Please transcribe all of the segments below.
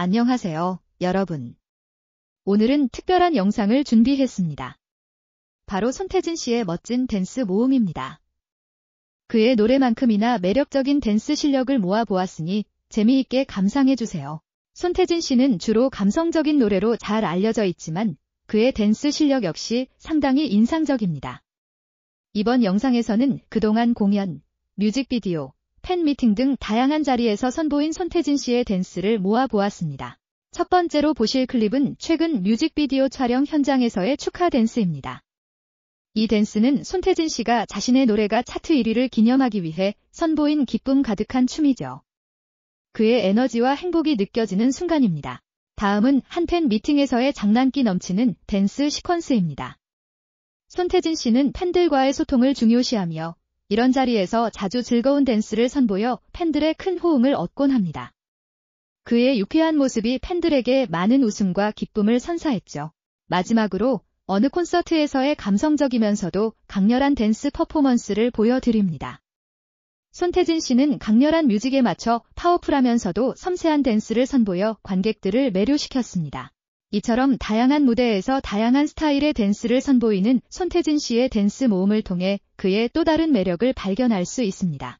안녕하세요, 여러분. 오늘은 특별한 영상을 준비했습니다. 바로 손태진 씨의 멋진 댄스 모음입니다. 그의 노래만큼이나 매력적인 댄스 실력을 모아보았으니 재미있게 감상해주세요. 손태진 씨는 주로 감성적인 노래로 잘 알려져 있지만 그의 댄스 실력 역시 상당히 인상적입니다. 이번 영상에서는 그동안 공연, 뮤직비디오, 팬미팅 등 다양한 자리에서 선보인 손태진 씨의 댄스를 모아보았습니다. 첫 번째로 보실 클립은 최근 뮤직비디오 촬영 현장에서의 축하 댄스입니다. 이 댄스는 손태진 씨가 자신의 노래가 차트 1위를 기념하기 위해 선보인 기쁨 가득한 춤이죠. 그의 에너지와 행복이 느껴지는 순간입니다. 다음은 한 팬 미팅에서의 장난기 넘치는 댄스 시퀀스입니다. 손태진 씨는 팬들과의 소통을 중요시하며 이런 자리에서 자주 즐거운 댄스를 선보여 팬들의 큰 호응을 얻곤 합니다. 그의 유쾌한 모습이 팬들에게 많은 웃음과 기쁨을 선사했죠. 마지막으로 어느 콘서트에서의 감성적이면서도 강렬한 댄스 퍼포먼스를 보여드립니다. 손태진 씨는 강렬한 뮤직에 맞춰 파워풀하면서도 섬세한 댄스를 선보여 관객들을 매료시켰습니다. 이처럼 다양한 무대에서 다양한 스타일의 댄스를 선보이는 손태진 씨의 댄스 모음을 통해 그의 또 다른 매력을 발견할 수 있습니다.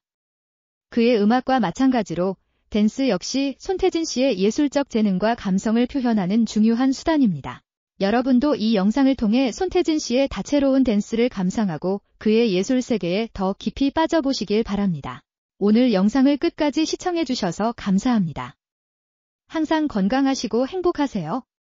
그의 음악과 마찬가지로 댄스 역시 손태진 씨의 예술적 재능과 감성을 표현하는 중요한 수단입니다. 여러분도 이 영상을 통해 손태진 씨의 다채로운 댄스를 감상하고 그의 예술 세계에 더 깊이 빠져보시길 바랍니다. 오늘 영상을 끝까지 시청해주셔서 감사합니다. 항상 건강하시고 행복하세요.